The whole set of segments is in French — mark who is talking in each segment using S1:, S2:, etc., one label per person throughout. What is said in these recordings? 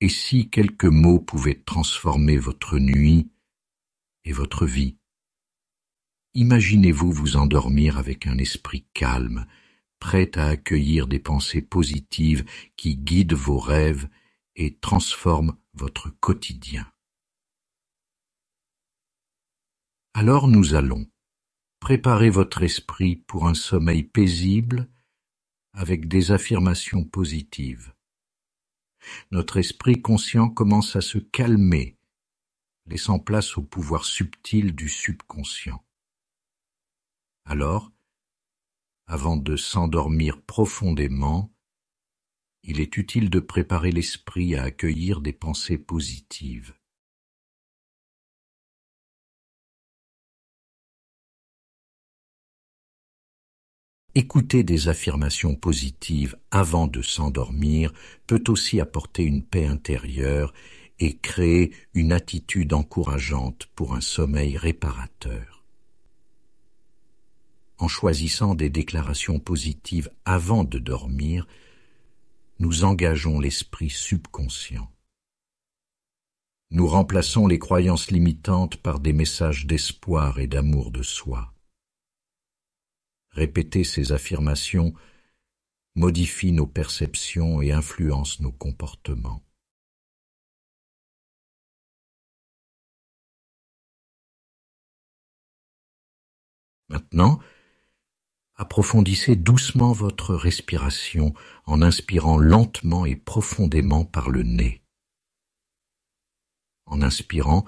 S1: et si quelques mots pouvaient transformer votre
S2: nuit et votre vie Imaginez-vous vous endormir avec un esprit calme, prêt à accueillir des pensées positives qui guident vos rêves et transforment votre quotidien. Alors nous allons préparer votre esprit pour un sommeil paisible avec des affirmations positives. Notre esprit conscient commence à se calmer, laissant place au pouvoir subtil du subconscient. Alors, avant de s'endormir profondément, il est
S1: utile de préparer l'esprit à accueillir des pensées positives. Écouter des affirmations positives avant de s'endormir
S2: peut aussi apporter une paix intérieure et créer une attitude encourageante pour un sommeil réparateur. En choisissant des déclarations positives avant de dormir, nous engageons l'esprit subconscient. Nous remplaçons les croyances limitantes par des messages d'espoir et d'amour de soi. Répéter ces affirmations modifie nos perceptions et
S1: influence nos comportements. Maintenant, approfondissez doucement votre respiration en inspirant lentement
S2: et profondément par le nez. En inspirant,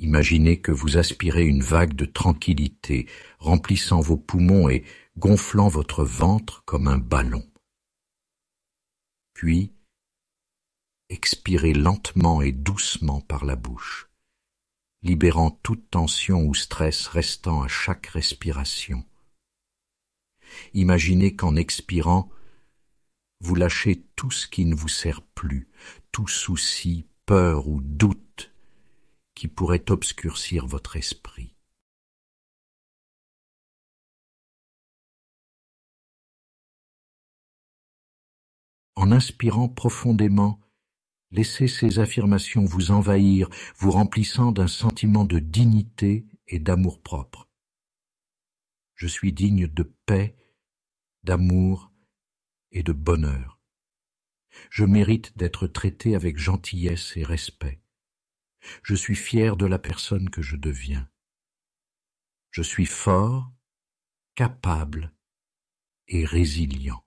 S2: Imaginez que vous aspirez une vague de tranquillité, remplissant vos poumons et gonflant votre ventre comme un ballon. Puis, expirez lentement et doucement par la bouche, libérant toute tension ou stress restant à chaque respiration. Imaginez qu'en expirant, vous lâchez tout ce qui ne vous sert plus, tout souci, peur ou doute
S1: qui pourrait obscurcir votre esprit. En inspirant profondément, laissez ces affirmations vous envahir, vous remplissant
S2: d'un sentiment de dignité et d'amour-propre. Je suis digne de paix, d'amour et de bonheur. Je mérite d'être traité avec gentillesse et respect. Je suis fier de la personne que je deviens. Je suis fort, capable et résilient.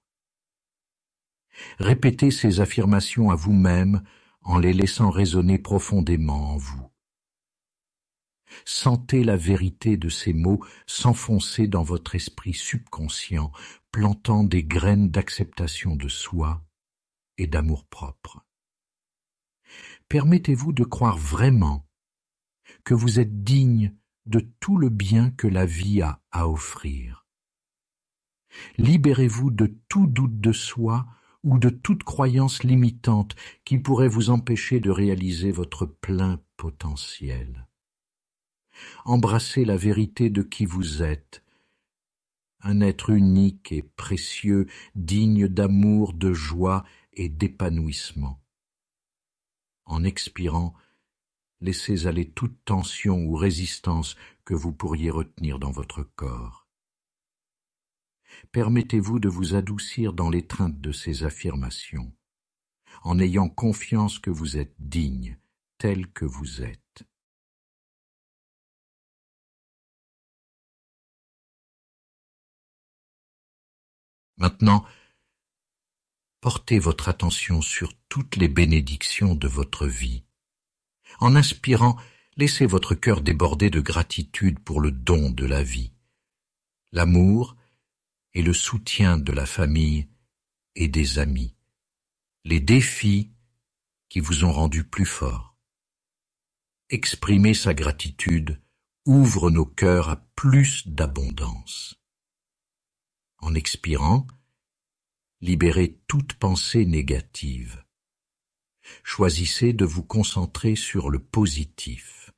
S2: Répétez ces affirmations à vous-même en les laissant résonner profondément en vous. Sentez la vérité de ces mots s'enfoncer dans votre esprit subconscient, plantant des graines d'acceptation de soi et d'amour-propre permettez-vous de croire vraiment que vous êtes digne de tout le bien que la vie a à offrir. Libérez-vous de tout doute de soi ou de toute croyance limitante qui pourrait vous empêcher de réaliser votre plein potentiel. Embrassez la vérité de qui vous êtes, un être unique et précieux, digne d'amour, de joie et d'épanouissement en expirant, laissez aller toute tension ou résistance que vous pourriez retenir dans votre corps. Permettez-vous de vous adoucir dans l'étreinte de ces affirmations,
S1: en ayant confiance que vous êtes digne, tel que vous êtes. Maintenant, portez votre
S2: attention sur toutes les bénédictions de votre vie. En inspirant, laissez votre cœur déborder de gratitude pour le don de la vie, l'amour et le soutien de la famille et des amis, les défis qui vous ont rendu plus fort. Exprimer sa gratitude ouvre nos cœurs à plus d'abondance. En expirant, libérez toute pensée
S1: négative. Choisissez de vous concentrer sur le positif.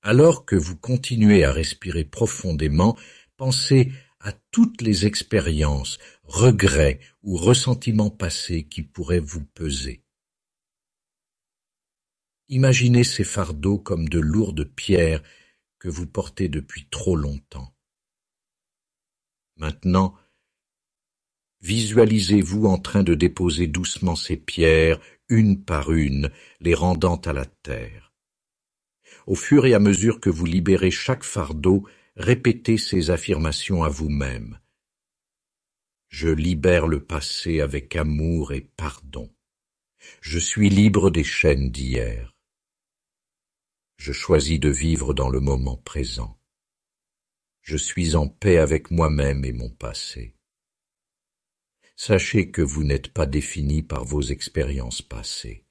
S1: Alors que vous continuez à respirer profondément,
S2: pensez à toutes les expériences, regrets ou ressentiments passés qui pourraient vous peser. Imaginez ces fardeaux comme de lourdes pierres que vous portez depuis trop longtemps. Maintenant, visualisez-vous en train de déposer doucement ces pierres, une par une, les rendant à la terre. Au fur et à mesure que vous libérez chaque fardeau, répétez ces affirmations à vous-même. Je libère le passé avec amour et pardon. Je suis libre des chaînes d'hier. Je choisis de vivre dans le moment présent. Je suis en paix avec moi-même et mon passé. Sachez que vous n'êtes pas défini par vos expériences passées.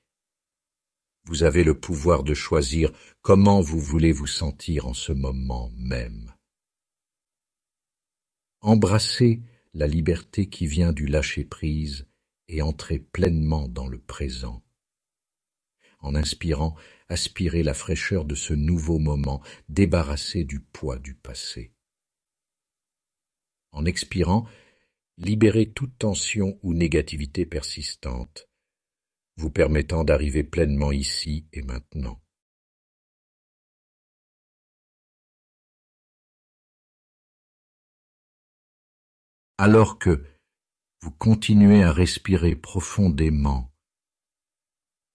S2: Vous avez le pouvoir de choisir comment vous voulez vous sentir en ce moment même. Embrassez la liberté qui vient du lâcher-prise et entrez pleinement dans le présent en inspirant, aspirez la fraîcheur de ce nouveau moment, débarrassé du poids du passé. En expirant, libérez toute tension ou
S1: négativité persistante, vous permettant d'arriver pleinement ici et maintenant. Alors que vous continuez à
S2: respirer profondément,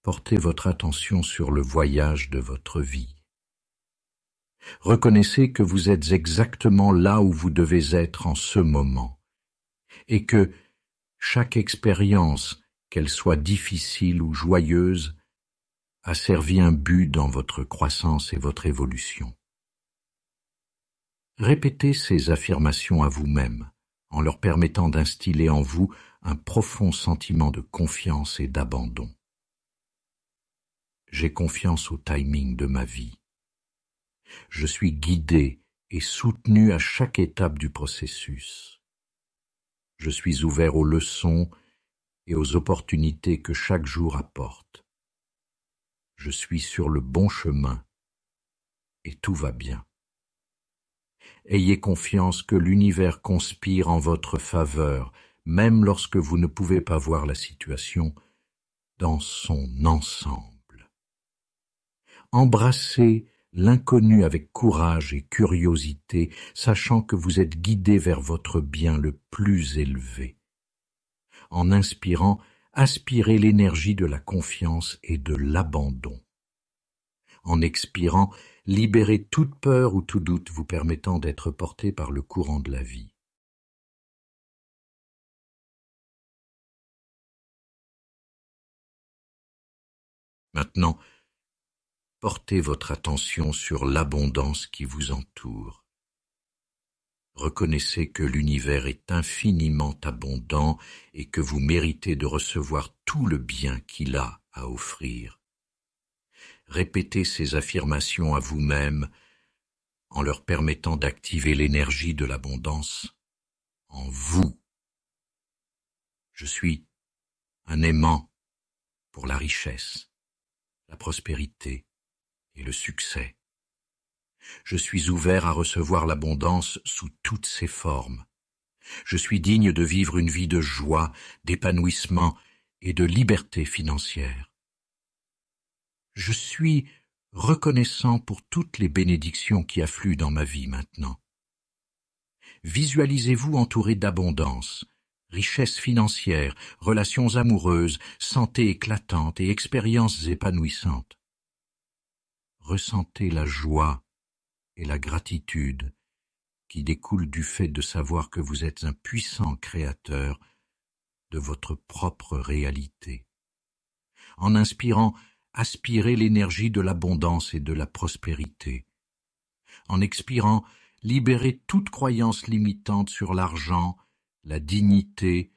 S2: portez votre attention sur le voyage de votre vie. Reconnaissez que vous êtes exactement là où vous devez être en ce moment, et que chaque expérience, qu'elle soit difficile ou joyeuse, a servi un but dans votre croissance et votre évolution. Répétez ces affirmations à vous-même, en leur permettant d'instiller en vous un profond sentiment de confiance et d'abandon. J'ai confiance au timing de ma vie. Je suis guidé et soutenu à chaque étape du processus. Je suis ouvert aux leçons et aux opportunités que chaque jour apporte. Je suis sur le bon chemin et tout va bien. Ayez confiance que l'univers conspire en votre faveur, même lorsque vous ne pouvez pas voir la situation dans son ensemble. Embrassez l'inconnu avec courage et curiosité, sachant que vous êtes guidé vers votre bien le plus élevé. En inspirant, aspirez l'énergie de la confiance et de l'abandon. En expirant, libérez toute peur ou tout doute vous permettant d'être porté
S1: par le courant de la vie. Maintenant, portez votre attention sur l'abondance qui vous entoure.
S2: Reconnaissez que l'univers est infiniment abondant et que vous méritez de recevoir tout le bien qu'il a à offrir. Répétez ces affirmations à vous-même en leur permettant d'activer l'énergie de l'abondance en vous. Je suis un aimant pour la richesse, la prospérité, le succès. Je suis ouvert à recevoir l'abondance sous toutes ses formes. Je suis digne de vivre une vie de joie, d'épanouissement et de liberté financière. Je suis reconnaissant pour toutes les bénédictions qui affluent dans ma vie maintenant. Visualisez-vous entouré d'abondance, richesses financières, relations amoureuses, santé éclatante et expériences épanouissantes ressentez la joie et la gratitude qui découlent du fait de savoir que vous êtes un puissant créateur de votre propre réalité. En inspirant, aspirez l'énergie de l'abondance et de la prospérité. En expirant, libérez toute croyance limitante sur l'argent, la dignité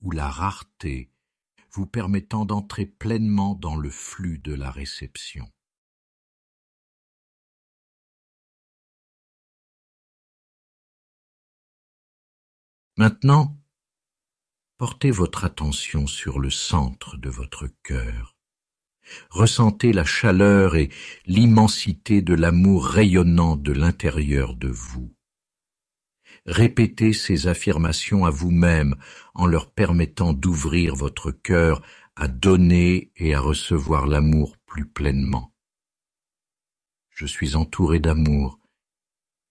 S2: ou la rareté,
S1: vous permettant d'entrer pleinement dans le flux de la réception. Maintenant, portez votre
S2: attention sur le centre de votre cœur. Ressentez la chaleur et l'immensité de l'amour rayonnant de l'intérieur de vous. Répétez ces affirmations à vous-même en leur permettant d'ouvrir votre cœur à donner et à recevoir l'amour plus pleinement. Je suis entouré d'amour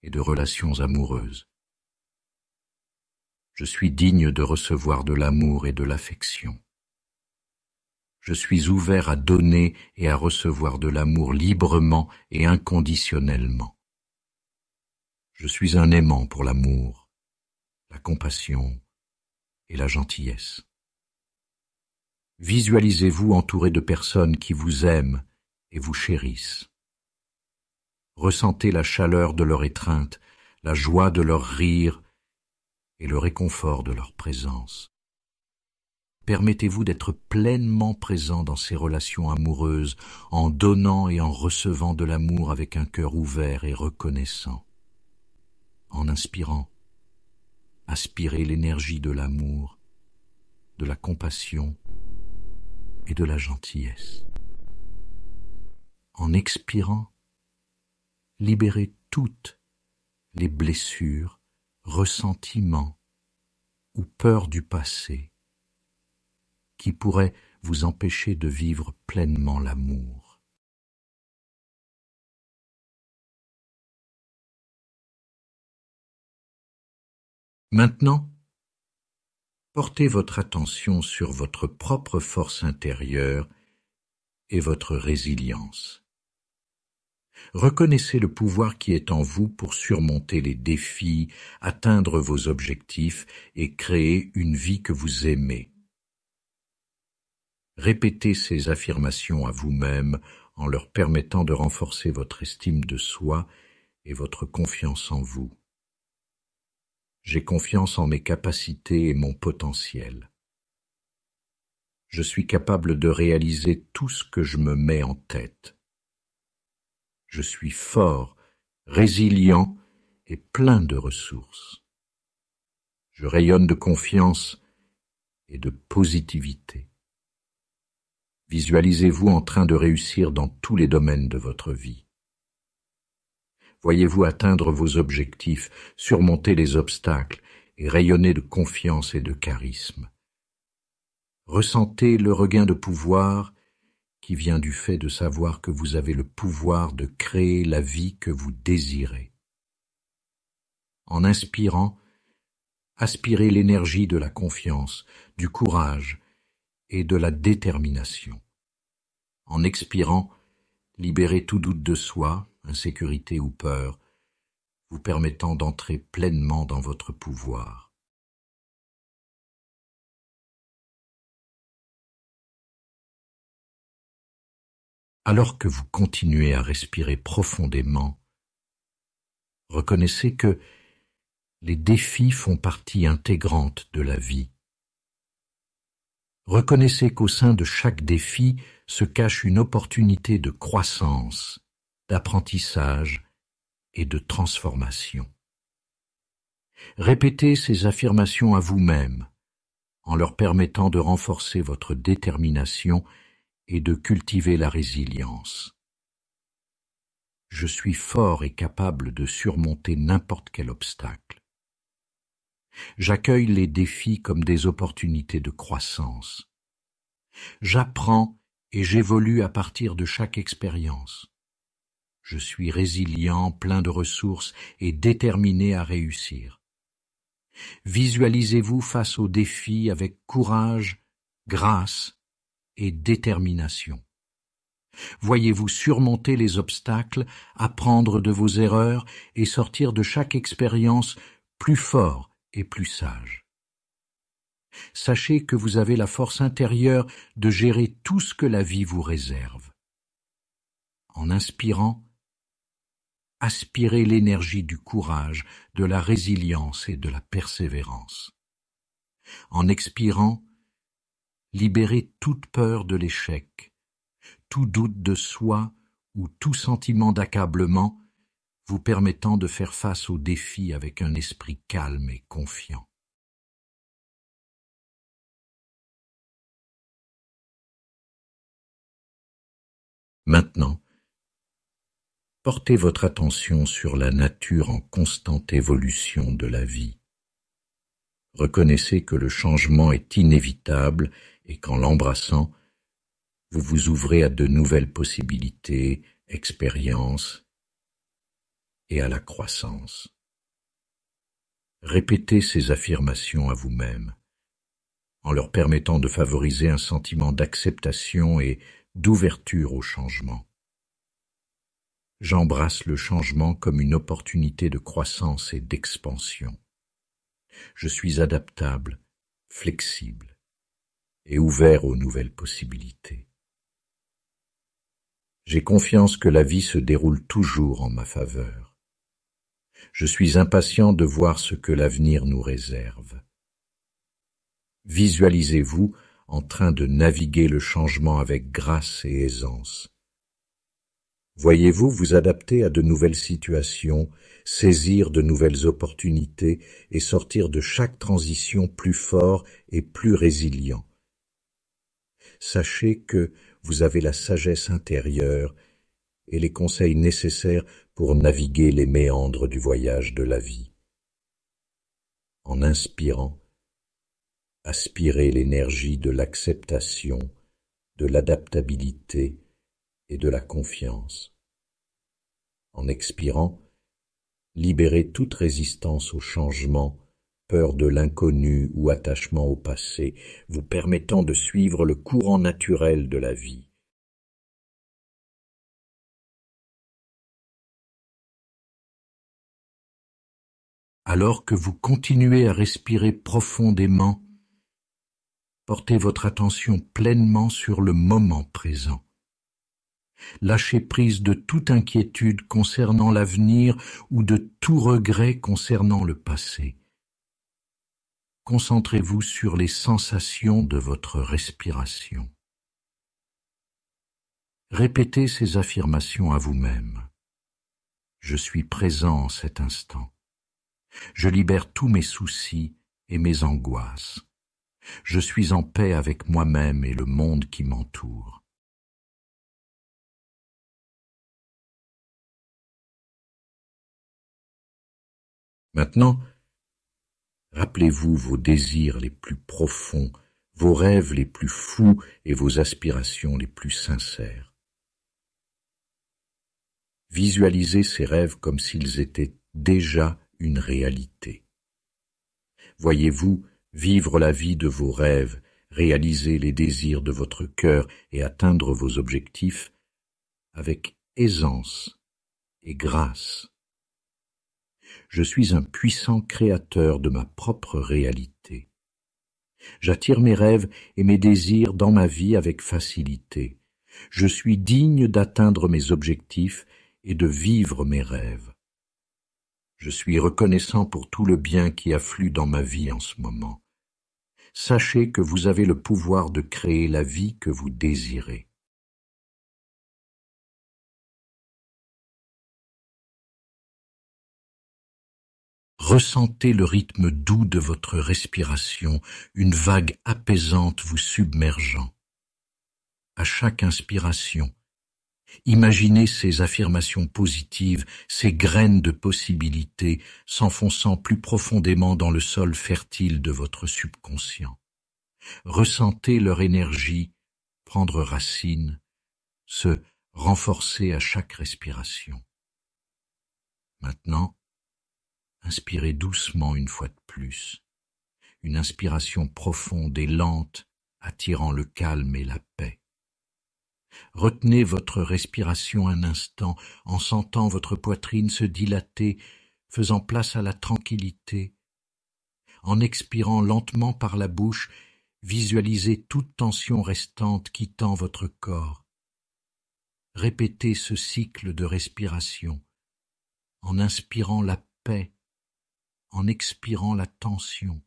S2: et de relations amoureuses. Je suis digne de recevoir de l'amour et de l'affection. Je suis ouvert à donner et à recevoir de l'amour librement et inconditionnellement. Je suis un aimant pour l'amour, la compassion et la gentillesse. Visualisez-vous entouré de personnes qui vous aiment et vous chérissent. Ressentez la chaleur de leur étreinte, la joie de leur rire et le réconfort de leur présence. Permettez-vous d'être pleinement présent dans ces relations amoureuses en donnant et en recevant de l'amour avec un cœur ouvert et reconnaissant. En inspirant, aspirez l'énergie de l'amour, de la compassion et de la gentillesse. En expirant, libérez toutes les blessures, ressentiment ou peur du passé
S1: qui pourrait vous empêcher de vivre pleinement l'amour. Maintenant, portez votre attention sur
S2: votre propre force intérieure et votre résilience. Reconnaissez le pouvoir qui est en vous pour surmonter les défis, atteindre vos objectifs et créer une vie que vous aimez. Répétez ces affirmations à vous-même en leur permettant de renforcer votre estime de soi et votre confiance en vous. J'ai confiance en mes capacités et mon potentiel. Je suis capable de réaliser tout ce que je me mets en tête je suis fort, résilient et plein de ressources. Je rayonne de confiance et de positivité. Visualisez-vous en train de réussir dans tous les domaines de votre vie. Voyez-vous atteindre vos objectifs, surmonter les obstacles et rayonner de confiance et de charisme. Ressentez le regain de pouvoir qui vient du fait de savoir que vous avez le pouvoir de créer la vie que vous désirez. En inspirant, aspirez l'énergie de la confiance, du courage et de la détermination. En expirant, libérez tout doute de soi, insécurité ou peur, vous permettant d'entrer
S1: pleinement dans votre pouvoir. alors que vous continuez à respirer profondément, reconnaissez que
S2: les défis font partie intégrante de la vie. Reconnaissez qu'au sein de chaque défi se cache une opportunité de croissance, d'apprentissage et de transformation. Répétez ces affirmations à vous-même, en leur permettant de renforcer votre détermination et de cultiver la résilience. Je suis fort et capable de surmonter n'importe quel obstacle. J'accueille les défis comme des opportunités de croissance. J'apprends et j'évolue à partir de chaque expérience. Je suis résilient, plein de ressources et déterminé à réussir. Visualisez-vous face aux défis avec courage, grâce et détermination. Voyez-vous surmonter les obstacles, apprendre de vos erreurs et sortir de chaque expérience plus fort et plus sage. Sachez que vous avez la force intérieure de gérer tout ce que la vie vous réserve. En inspirant, aspirez l'énergie du courage, de la résilience et de la persévérance. En expirant, libérer toute peur de l'échec, tout doute de soi ou tout sentiment d'accablement, vous permettant de faire face aux défis avec un
S1: esprit calme et confiant. Maintenant, portez votre attention sur la nature en constante évolution
S2: de la vie. Reconnaissez que le changement est inévitable et qu'en l'embrassant, vous vous ouvrez à de nouvelles possibilités, expériences et à la croissance. Répétez ces affirmations à vous-même, en leur permettant de favoriser un sentiment d'acceptation et d'ouverture au changement. J'embrasse le changement comme une opportunité de croissance et d'expansion. Je suis adaptable, flexible et ouvert aux nouvelles possibilités. J'ai confiance que la vie se déroule toujours en ma faveur. Je suis impatient de voir ce que l'avenir nous réserve. Visualisez-vous en train de naviguer le changement avec grâce et aisance. Voyez-vous vous adapter à de nouvelles situations, saisir de nouvelles opportunités et sortir de chaque transition plus fort et plus résilient, sachez que vous avez la sagesse intérieure et les conseils nécessaires pour naviguer les méandres du voyage de la vie. En inspirant, aspirez l'énergie de l'acceptation, de l'adaptabilité et de la confiance. En expirant, libérez toute résistance au changement peur de l'inconnu ou attachement au passé, vous permettant de
S1: suivre le courant naturel de la vie. Alors que vous continuez à respirer profondément, portez votre
S2: attention pleinement sur le moment présent. Lâchez prise de toute inquiétude concernant l'avenir ou de tout regret concernant le passé. Concentrez-vous sur les sensations de votre respiration. Répétez ces affirmations à vous-même. Je suis présent en cet instant. Je libère tous mes soucis et mes angoisses. Je suis en paix avec
S1: moi-même et le monde qui m'entoure. Maintenant, Rappelez-vous vos désirs les plus profonds, vos rêves les
S2: plus fous et vos aspirations les plus sincères. Visualisez ces rêves comme s'ils étaient déjà une réalité. Voyez-vous vivre la vie de vos rêves, réaliser les désirs de votre cœur et atteindre vos objectifs avec aisance et grâce je suis un puissant créateur de ma propre réalité. J'attire mes rêves et mes désirs dans ma vie avec facilité. Je suis digne d'atteindre mes objectifs et de vivre mes rêves. Je suis reconnaissant pour tout le bien qui afflue dans ma vie en ce moment. Sachez que vous avez le pouvoir
S1: de créer la vie que vous désirez. Ressentez le rythme doux de votre respiration, une vague apaisante vous
S2: submergeant. À chaque inspiration, imaginez ces affirmations positives, ces graines de possibilités s'enfonçant plus profondément dans le sol fertile de votre subconscient. Ressentez leur énergie prendre racine, se renforcer à chaque respiration. Maintenant, Inspirez doucement une fois de plus. Une inspiration profonde et lente attirant le calme et la paix. Retenez votre respiration un instant en sentant votre poitrine se dilater, faisant place à la tranquillité. En expirant lentement par la bouche, visualisez toute tension restante quittant votre corps. Répétez ce cycle de respiration en inspirant la paix en expirant la tension,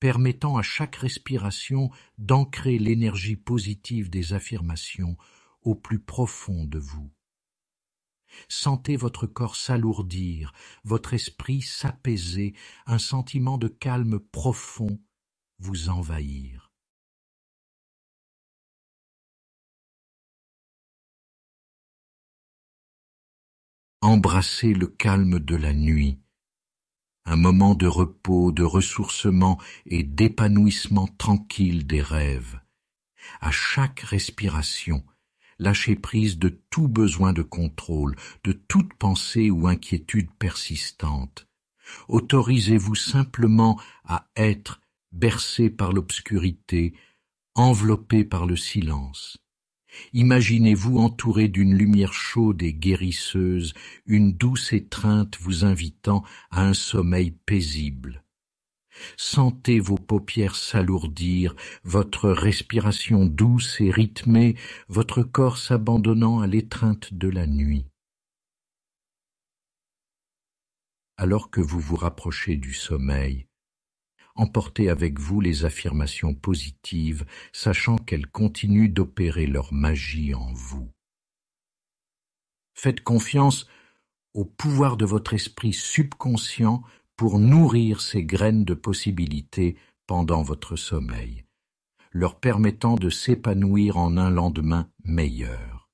S2: permettant à chaque respiration d'ancrer l'énergie positive des affirmations au plus profond de vous. Sentez votre corps s'alourdir, votre esprit s'apaiser,
S1: un sentiment de calme profond vous envahir. Embrassez le calme de la nuit un
S2: moment de repos, de ressourcement et d'épanouissement tranquille des rêves. À chaque respiration, lâchez prise de tout besoin de contrôle, de toute pensée ou inquiétude persistante. Autorisez-vous simplement à être bercé par l'obscurité, enveloppé par le silence. Imaginez-vous entouré d'une lumière chaude et guérisseuse, une douce étreinte vous invitant à un sommeil paisible. Sentez vos paupières s'alourdir, votre respiration douce et rythmée, votre corps s'abandonnant à l'étreinte de la nuit. Alors que vous vous rapprochez du sommeil, emportez avec vous les affirmations positives, sachant qu'elles continuent d'opérer leur magie en vous. Faites confiance au pouvoir de votre esprit subconscient pour nourrir ces graines de possibilités pendant votre sommeil, leur
S1: permettant de s'épanouir en un lendemain meilleur.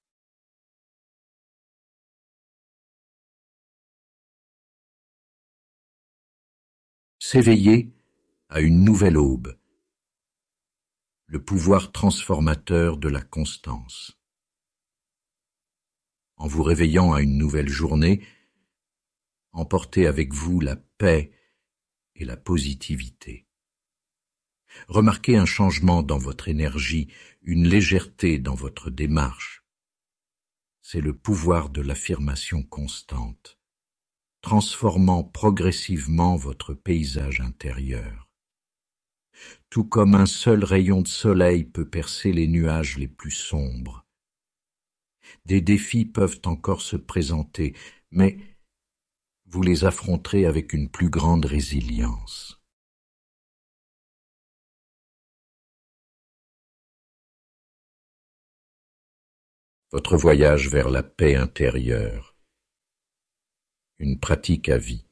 S1: S'éveiller, à une nouvelle aube, le
S2: pouvoir transformateur de la constance. En vous réveillant à une nouvelle journée, emportez avec vous la paix et la positivité. Remarquez un changement dans votre énergie, une légèreté dans votre démarche. C'est le pouvoir de l'affirmation constante, transformant progressivement votre paysage intérieur tout comme un seul rayon de soleil peut percer les nuages les plus sombres. Des défis peuvent
S1: encore se présenter, mais vous les affronterez avec une plus grande résilience. Votre voyage vers la paix intérieure. Une pratique à vie.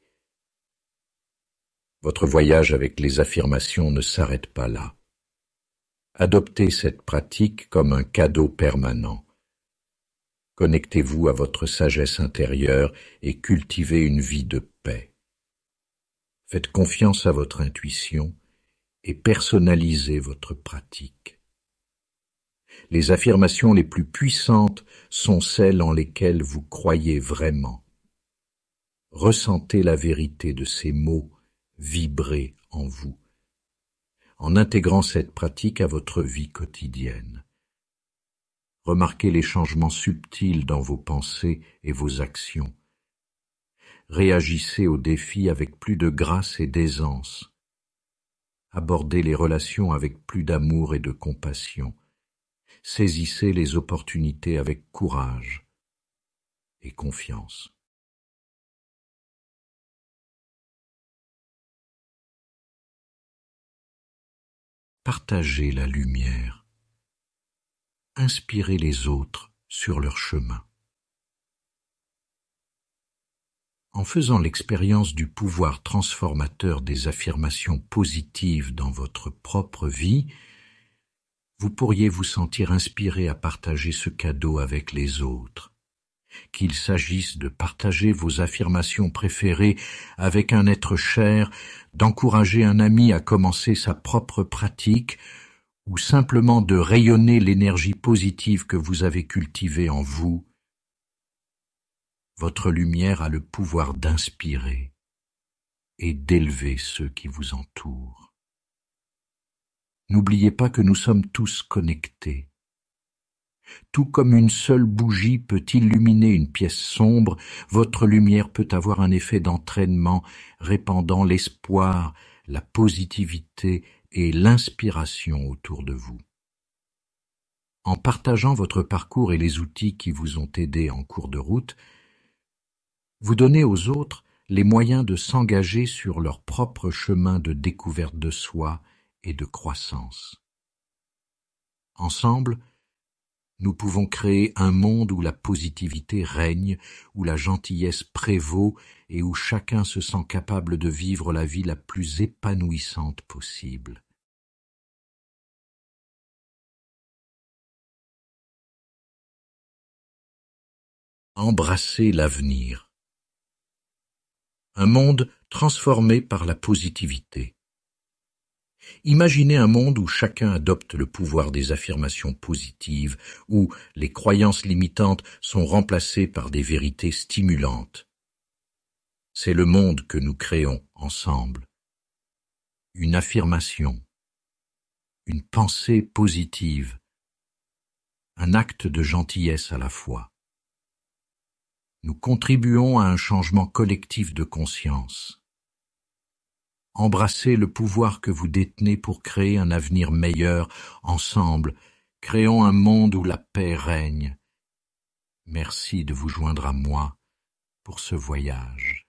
S2: Votre voyage avec les affirmations ne s'arrête pas là. Adoptez cette pratique comme un cadeau permanent. Connectez-vous à votre sagesse intérieure et cultivez une vie de paix. Faites confiance à votre intuition et personnalisez votre pratique. Les affirmations les plus puissantes sont celles en lesquelles vous croyez vraiment. Ressentez la vérité de ces mots Vibrez en vous, en intégrant cette pratique à votre vie quotidienne. Remarquez les changements subtils dans vos pensées et vos actions. Réagissez aux défis avec plus de grâce et d'aisance. Abordez les relations avec plus d'amour et de
S1: compassion. Saisissez les opportunités avec courage et confiance. partagez la lumière, inspirez les autres sur leur chemin.
S2: En faisant l'expérience du pouvoir transformateur des affirmations positives dans votre propre vie, vous pourriez vous sentir inspiré à partager ce cadeau avec les autres qu'il s'agisse de partager vos affirmations préférées avec un être cher, d'encourager un ami à commencer sa propre pratique, ou simplement de rayonner l'énergie positive que vous avez cultivée en vous, votre lumière a le pouvoir d'inspirer et d'élever ceux qui vous entourent. N'oubliez pas que nous sommes tous connectés tout comme une seule bougie peut illuminer une pièce sombre, votre lumière peut avoir un effet d'entraînement, répandant l'espoir, la positivité et l'inspiration autour de vous. En partageant votre parcours et les outils qui vous ont aidé en cours de route, vous donnez aux autres les moyens de s'engager sur leur propre chemin de découverte de soi et de croissance. Ensemble, nous pouvons créer un monde où la positivité règne, où la gentillesse prévaut et où chacun se sent capable de vivre
S1: la vie la plus épanouissante possible. Embrasser l'avenir. Un monde transformé
S2: par la positivité. Imaginez un monde où chacun adopte le pouvoir des affirmations positives, où les croyances limitantes sont remplacées par des vérités stimulantes. C'est le monde que nous créons ensemble. Une affirmation, une pensée positive, un acte de gentillesse à la fois. Nous contribuons à un changement collectif de conscience. Embrassez le pouvoir que vous détenez pour créer un avenir meilleur ensemble. Créons un monde où la paix règne. Merci de vous joindre à moi pour ce voyage.